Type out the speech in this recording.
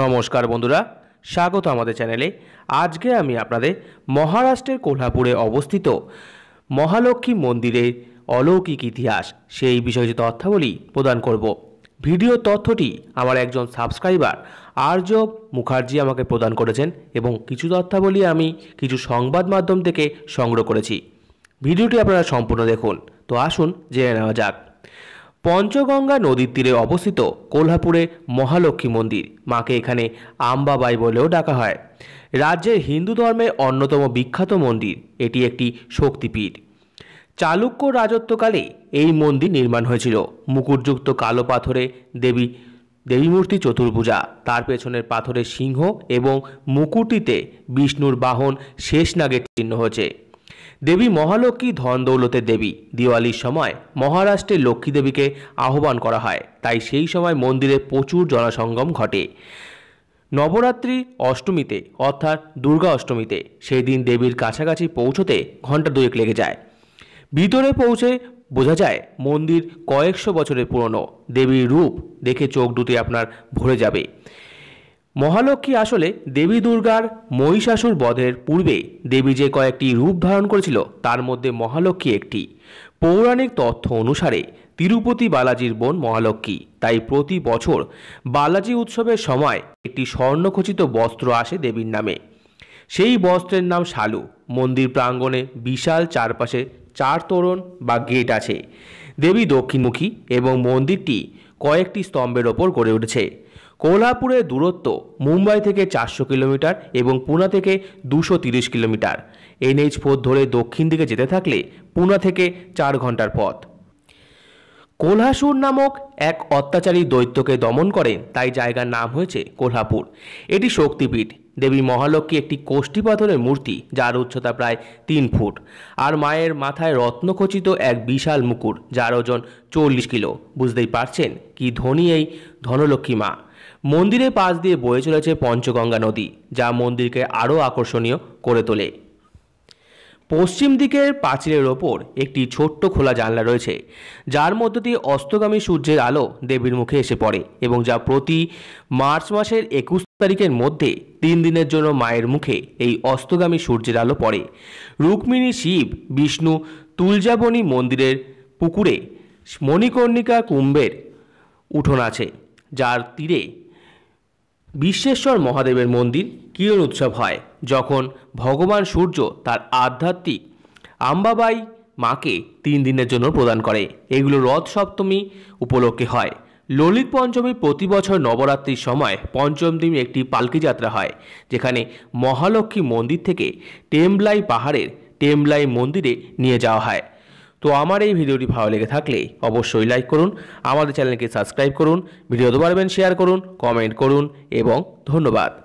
নমস্কার বন্ধুরা স্বাগত আমাদের চ্যানেলে আজকে আমি আপনাদের মহারাষ্ট্রের কোলহাপুরে অবস্থিত মহালক্ষ্মী মন্দিরের অলৌকিক ইতিহাস সেই বিষয়ে তথ্যাবলী প্রদান করব ভিডিও তথ্যটি আমার একজন সাবস্ক্রাইবার আর্য মুখার্জি আমাকে প্রদান করেছেন এবং কিছু তথ্যাবলী আমি কিছু সংবাদ মাধ্যম থেকে সংগ্রহ করেছি ভিডিওটি আপনারা সম্পূর্ণ দেখুন তো আসুন জেনে নেওয়া যাক পঞ্চগঙ্গা নদীর তীরে অবস্থিত কোল্হাপুরে মহালক্ষ্মী মন্দির মাকে এখানে আম্বাবাই বলেও ডাকা হয় রাজ্যের হিন্দু ধর্মের অন্যতম বিখ্যাত মন্দির এটি একটি শক্তিপীঠ চালুক্য রাজত্বকালে এই মন্দির নির্মাণ হয়েছিল মুকুটযুক্ত কালো পাথরে দেবী দেবীমূর্তি চতুর্ভূজা তার পেছনের পাথরের সিংহ এবং মুকুটিতে বিষ্ণুর বাহন শেষনাগের চিহ্ন হয়েছে দেবী মহালক্ষ্মী ধন দৌলতের দেবী দিওয়ালির সময় মহারাষ্ট্রের লক্ষ্মী দেবীকে আহ্বান করা হয় তাই সেই সময় মন্দিরে প্রচুর জনসঙ্গম ঘটে নবরাত্রি অষ্টমীতে অর্থাৎ দুর্গা অষ্টমীতে সেই দিন দেবীর কাছাকাছি পৌঁছতে ঘন্টা দুয়েক লেগে যায় ভিতরে পৌঁছে বোঝা যায় মন্দির কয়েকশো বছরের পুরনো দেবীর রূপ দেখে চোখ দুটি আপনার ভরে যাবে মহালক্ষ্মী আসলে দেবী দুর্গার মহিষাসুর বধের পূর্বে দেবী যে কয়েকটি রূপ ধারণ করেছিল তার মধ্যে মহালক্ষ্মী একটি পৌরাণিক তথ্য অনুসারে তিরুপতি বালাজির বোন মহালক্ষ্মী তাই প্রতি বছর বালাজি উৎসবের সময় একটি স্বর্ণখচিত বস্ত্র আসে দেবীর নামে সেই বস্ত্রের নাম শালু মন্দির প্রাঙ্গণে বিশাল চারপাশে চার তোরণ বা গেট আছে দেবী দক্ষিণমুখী এবং মন্দিরটি কয়েকটি স্তম্ভের ওপর গড়ে উঠেছে কোলাপুরের দূরত্ব মুম্বাই থেকে চারশো কিলোমিটার এবং পুনা থেকে দুশো তিরিশ কিলোমিটার এনএইচ ফোর ধরে দক্ষিণ দিকে যেতে থাকলে পুনা থেকে চার ঘন্টার পথ কোলহাসুর নামক এক অত্যাচারী দৈত্যকে দমন করেন তাই জায়গার নাম হয়েছে কোলহাপুর এটি শক্তিপীঠ দেবী মহালক্ষ্মী একটি কোষ্ঠী পাথরের মূর্তি যার উচ্চতা প্রায় তিন ফুট আর মায়ের মাথায় রত্নখচিত এক বিশাল মুকুর যার ওজন চল্লিশ কিলো বুঝতেই পারছেন কি ধনী এই ধনলক্ষ্মী মা মন্দিরের পাশ দিয়ে বয়ে চলেছে পঞ্চগঙ্গা নদী যা মন্দিরকে আরও আকর্ষণীয় করে তোলে পশ্চিম দিকের পাঁচিলের ওপর একটি ছোট্ট খোলা জানলা রয়েছে যার মধ্য দিয়ে অস্তগামী সূর্যের আলো দেবীর মুখে এসে পড়ে এবং যা প্রতি মার্চ মাসের একুশ তারিখের মধ্যে তিন দিনের জন্য মায়ের মুখে এই অস্তগামী সূর্যের আলো পড়ে রুক্মিণী শিব বিষ্ণু তুলজাবনী মন্দিরের পুকুরে মণিকর্ণিকা কুম্ভের উঠোন আছে যার তীরে বিশ্বেশ্বর মহাদেবের মন্দির কিরণ উৎসব হয় যখন ভগবান সূর্য তার আধ্যাত্মিক আম্বাবাই মাকে তিন দিনের জন্য প্রদান করে এগুলো রথ সপ্তমী উপলক্ষে হয় ললিত পঞ্চমী প্রতি বছর নবরাত্রির সময় পঞ্চম দিন একটি পালকি যাত্রা হয় যেখানে মহালক্ষ্মী মন্দির থেকে টেমলাই পাহাড়ের টেমলাই মন্দিরে নিয়ে যাওয়া হয় তো আমার এই ভিডিওটি ভালো লেগে থাকলে অবশ্যই লাইক করুন আমাদের চ্যানেলকে সাবস্ক্রাইব করুন ভিডিও পারবেন শেয়ার করুন কমেন্ট করুন এবং ধন্যবাদ